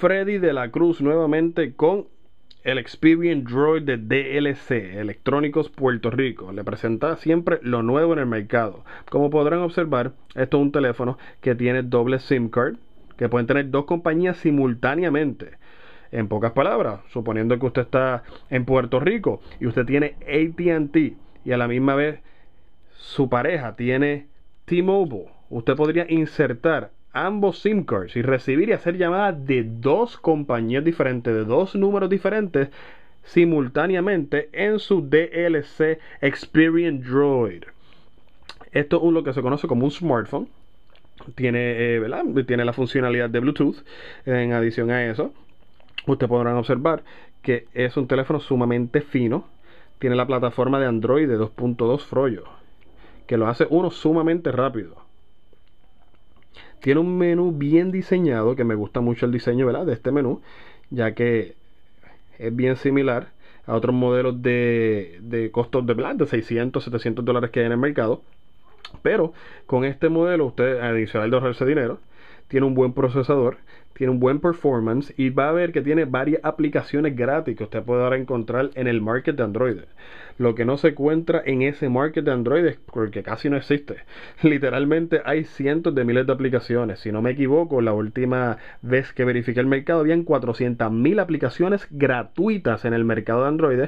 Freddy de la Cruz nuevamente con el Experience Droid de DLC, Electrónicos Puerto Rico. Le presenta siempre lo nuevo en el mercado. Como podrán observar, esto es un teléfono que tiene doble SIM card, que pueden tener dos compañías simultáneamente. En pocas palabras, suponiendo que usted está en Puerto Rico y usted tiene ATT y a la misma vez su pareja tiene T-Mobile, usted podría insertar ambos SIM cards y recibir y hacer llamadas de dos compañías diferentes, de dos números diferentes simultáneamente en su DLC Experience Droid. Esto es lo que se conoce como un smartphone. Tiene, eh, tiene la funcionalidad de Bluetooth. En adición a eso, ustedes podrán observar que es un teléfono sumamente fino. Tiene la plataforma de Android de 2.2 Froyo, que lo hace uno sumamente rápido tiene un menú bien diseñado, que me gusta mucho el diseño ¿verdad? de este menú, ya que es bien similar a otros modelos de, de costos de, plan de 600, 700 dólares que hay en el mercado. Pero con este modelo, usted adicional de ahorrarse dinero, tiene un buen procesador, tiene un buen performance y va a ver que tiene varias aplicaciones gratis que usted puede ahora encontrar en el market de Android. Lo que no se encuentra en ese market de Android es porque casi no existe. Literalmente hay cientos de miles de aplicaciones. Si no me equivoco, la última vez que verifiqué el mercado habían 400.000 aplicaciones gratuitas en el mercado de Android,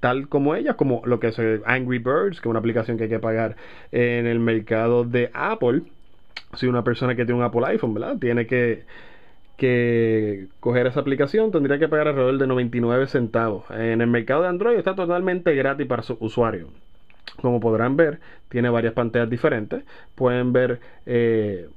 tal como ellas, como lo que es eh, Angry Birds, que es una aplicación que hay que pagar en el mercado de Apple si una persona que tiene un Apple iPhone, ¿verdad? Tiene que, coger esa aplicación, tendría que pagar alrededor de 99 centavos. En el mercado de Android está totalmente gratis para su usuario. Como podrán ver, tiene varias pantallas diferentes. Pueden ver eh,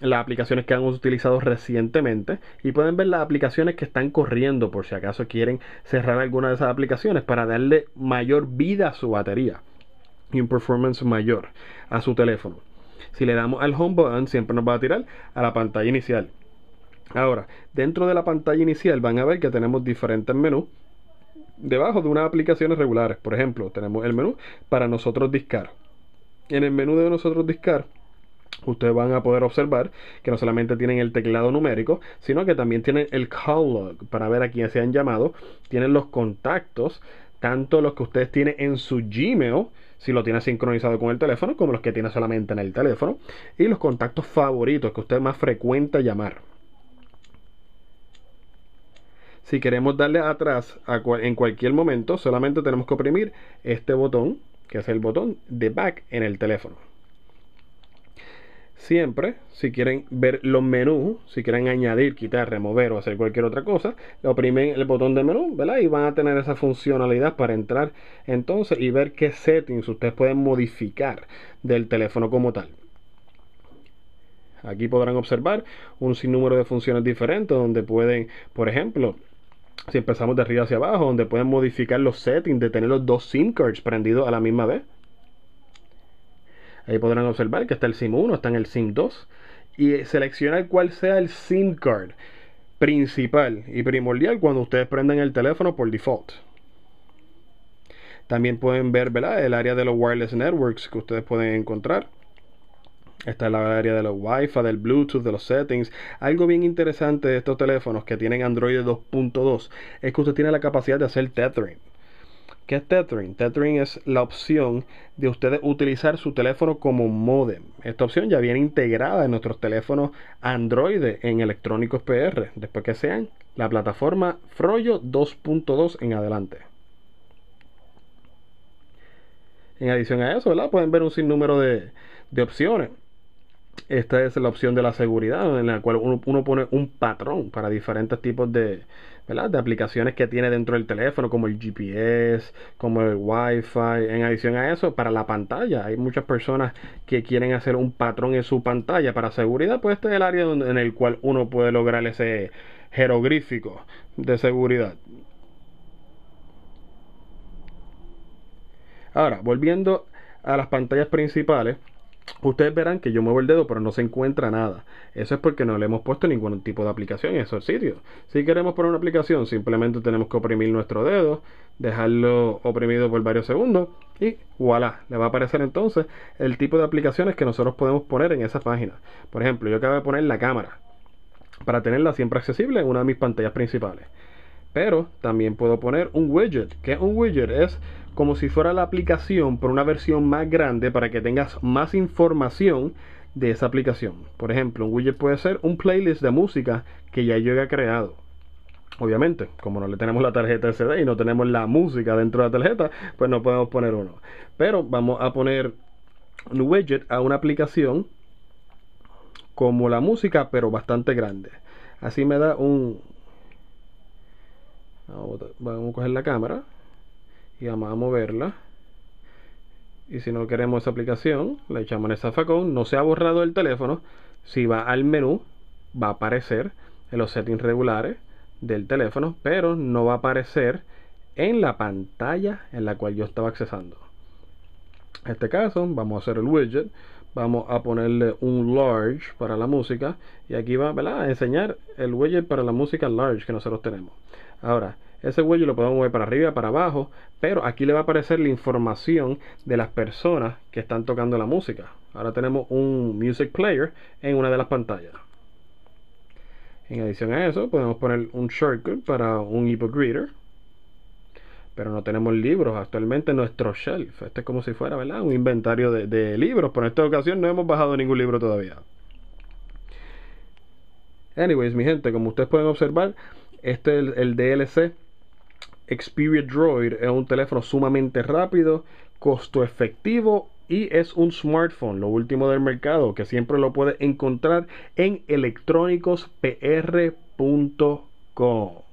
las aplicaciones que han utilizado recientemente y pueden ver las aplicaciones que están corriendo por si acaso quieren cerrar alguna de esas aplicaciones para darle mayor vida a su batería y un performance mayor a su teléfono. Si le damos al home button, siempre nos va a tirar a la pantalla inicial. Ahora, dentro de la pantalla inicial van a ver que tenemos diferentes menús debajo de unas aplicaciones regulares. Por ejemplo, tenemos el menú para nosotros discar. En el menú de nosotros discar, ustedes van a poder observar que no solamente tienen el teclado numérico, sino que también tienen el call log para ver a quién se han llamado, tienen los contactos, tanto los que ustedes tienen en su Gmail, si lo tiene sincronizado con el teléfono, como los que tiene solamente en el teléfono, y los contactos favoritos que usted más frecuenta llamar. Si queremos darle atrás en cualquier momento, solamente tenemos que oprimir este botón, que es el botón de back en el teléfono. Siempre, si quieren ver los menús, si quieren añadir, quitar, remover o hacer cualquier otra cosa, oprimen el botón de menú, ¿verdad? Y van a tener esa funcionalidad para entrar entonces y ver qué settings ustedes pueden modificar del teléfono como tal. Aquí podrán observar un sinnúmero de funciones diferentes donde pueden, por ejemplo, si empezamos de arriba hacia abajo, donde pueden modificar los settings de tener los dos SIM cards prendidos a la misma vez. Ahí podrán observar que está el SIM 1, está en el SIM 2 y eh, seleccionar cuál sea el SIM card principal y primordial cuando ustedes prendan el teléfono por default. También pueden ver el área de los wireless networks que ustedes pueden encontrar. Está es la área de los Wi-Fi, del Bluetooth, de los settings. Algo bien interesante de estos teléfonos que tienen Android 2.2 es que usted tiene la capacidad de hacer tethering. ¿Qué es Tethering? Tethering es la opción de ustedes utilizar su teléfono como modem. Esta opción ya viene integrada en nuestros teléfonos Android en electrónicos PR, después que sean la plataforma Froyo 2.2 en adelante. En adición a eso, ¿verdad? Pueden ver un sinnúmero de opciones. Esta es la opción de la seguridad, en la cual uno, pone un patrón para diferentes tipos de, de aplicaciones que tiene dentro del teléfono, como el GPS, como el Wi-Fi. En adición a eso, para la pantalla, hay muchas personas que quieren hacer un patrón en su pantalla para seguridad, pues este es el área en el cual uno puede lograr ese jeroglífico de seguridad. Ahora, volviendo a las pantallas principales, Ustedes verán que yo muevo el dedo, pero no se encuentra nada. Eso es porque no le hemos puesto ningún tipo de aplicación en esos sitios. Si queremos poner una aplicación, simplemente tenemos que oprimir nuestro dedo, dejarlo oprimido por varios segundos y voilà, le va a aparecer entonces el tipo de aplicaciones que nosotros podemos poner en esa página. Por ejemplo, yo acabo de poner la cámara para tenerla siempre accesible en una de mis pantallas principales. Pero también puedo poner un widget, es un widget es como si fuera la aplicación, por una versión más grande para que tengas más información de esa aplicación. Por ejemplo, un widget puede ser un playlist de música que ya yo he creado. Obviamente, como no le tenemos la tarjeta SD y no tenemos la música dentro de la tarjeta, pues no podemos poner uno. Pero vamos a poner un widget a una aplicación como la música, pero bastante grande. Así me da un... Vamos a coger la cámara y vamos a moverla y si no queremos esa aplicación la echamos en el zafacón no se ha borrado el teléfono si va al menú va a aparecer en los settings regulares del teléfono pero no va a aparecer en la pantalla en la cual yo estaba accesando en este caso vamos a hacer el widget vamos a ponerle un large para la música y aquí va a enseñar el widget para la música large que nosotros tenemos ahora ese huevo lo podemos mover para arriba, para abajo, pero aquí le va a aparecer la información de las personas que están tocando la música. Ahora tenemos un music player en una de las pantallas. En adición a eso, podemos poner un shortcut para un ebook reader. Pero no tenemos libros actualmente en nuestro shelf. Este es como si fuera, ¿verdad? Un inventario de, libros. Por esta ocasión no hemos bajado ningún libro todavía. Anyways, mi gente, como ustedes pueden observar, este es el DLC Xperia Droid es un teléfono sumamente rápido, costo efectivo y es un smartphone, lo último del mercado, que siempre lo puedes encontrar en electrónicospr.com.